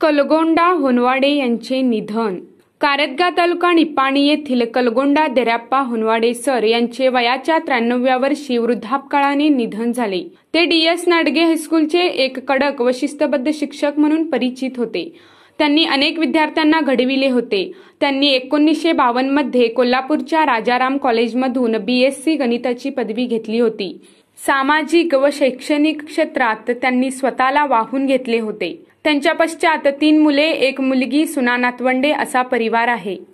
कलगोंडा होनवाडे यांचे निधन कारतगा तालुका निपाणी येथील कलगोंडा देराप्पा होनवाडे सर यांचे वयाच्या त्र्याण्णव्या वर्षी वृद्धापकाळाने निधन झाले ते डी एस नाडगे हायस्कूलचे एक कडक व शिस्तबद्ध शिक्षक म्हणून परिचित होते त्यांनी अनेक विद्यार्थ्यांना घडविले होते त्यांनी एकोणीसशे मध्ये कोल्हापूरच्या राजाराम कॉलेजमधून बी एस सी गणिताची पदवी घेतली होती सामाजिक व शैक्षणिक क्षेत्रात त्यांनी स्वतःला वाहून घेतले होते त्यांच्या पश्चात तीन मुले एक मुलगी सुना असा परिवार आहे